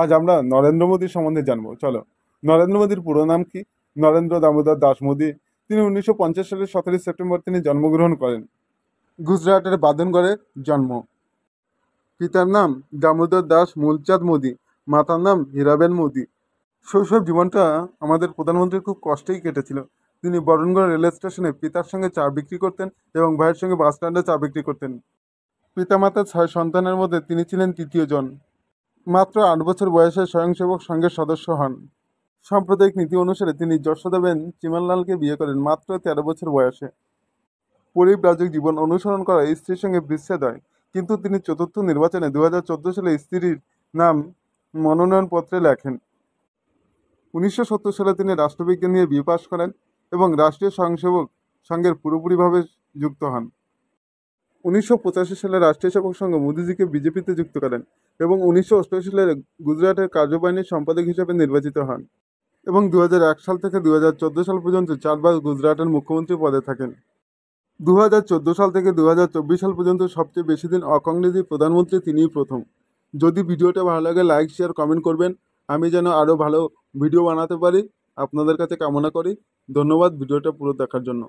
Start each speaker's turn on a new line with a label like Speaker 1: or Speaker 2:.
Speaker 1: আজ আমরা নরেন্দ্র মোদীর সম্বন্ধে জানবো চলো নরেন্দ্র মোদীর পুরো নাম কি নরেন্দ্র দামোদর দাস মোদী তিনি উনিশশো সালের সতেরোই সেপ্টেম্বর তিনি জন্মগ্রহণ করেন গুজরাটের বাদনগড়ে জন্ম পিতার নাম দামোদর দাস মূলচাঁদ মোদী মাতার নাম হীরাবেন মোদী শৈশব জীবনটা আমাদের প্রধানমন্ত্রীর খুব কষ্টেই কেটেছিল তিনি বরণগড় রেল স্টেশনে পিতার সঙ্গে চা বিক্রি করতেন এবং ভাইয়ের সঙ্গে বাস স্ট্যান্ডে চা বিক্রি করতেন পিতামাতার ছয় সন্তানের মধ্যে তিনি ছিলেন তৃতীয় জন মাত্র আট বছর বয়সে স্বয়ংসেবক সংঘের সদস্য হন সাম্প্রদায়িক নীতি অনুসারে তিনি যশোদাবেন চিমনলালকে বিয়ে করেন মাত্র তেরো বছর বয়সে পরিব্রাজক জীবন অনুসরণ করা স্ত্রীর সঙ্গে বিচ্ছেদ হয় কিন্তু তিনি চতুর্থ নির্বাচনে দু সালে স্ত্রীর নাম মনোনয়নপত্রে লেখেন উনিশশো সালে তিনি রাষ্ট্রবিজ্ঞান নিয়ে বিপাস করেন এবং রাষ্ট্রীয় স্বয়ংসেবক সংঘের পুরোপুরিভাবে যুক্ত হন উনিশশো সালে রাষ্ট্রীয় সেবক সংঘ মোদীজিকে বিজেপিতে যুক্ত করেন এবং উনিশশো সালে গুজরাটের কার্যবাহিনীর সম্পাদক হিসেবে নির্বাচিত হন এবং দু সাল থেকে দু সাল পর্যন্ত চারবার গুজরাটের মুখ্যমন্ত্রী পদে থাকেন দু সাল থেকে দু সাল পর্যন্ত সবচেয়ে বেশি দিন অকংগ্রেসী প্রধানমন্ত্রী তিনিই প্রথম যদি ভিডিওটা ভালো লাগে লাইক শেয়ার কমেন্ট করবেন আমি যেন আরও ভালো ভিডিও বানাতে পারি আপনাদের কাছে কামনা করি ধন্যবাদ ভিডিওটা পুরো দেখার জন্য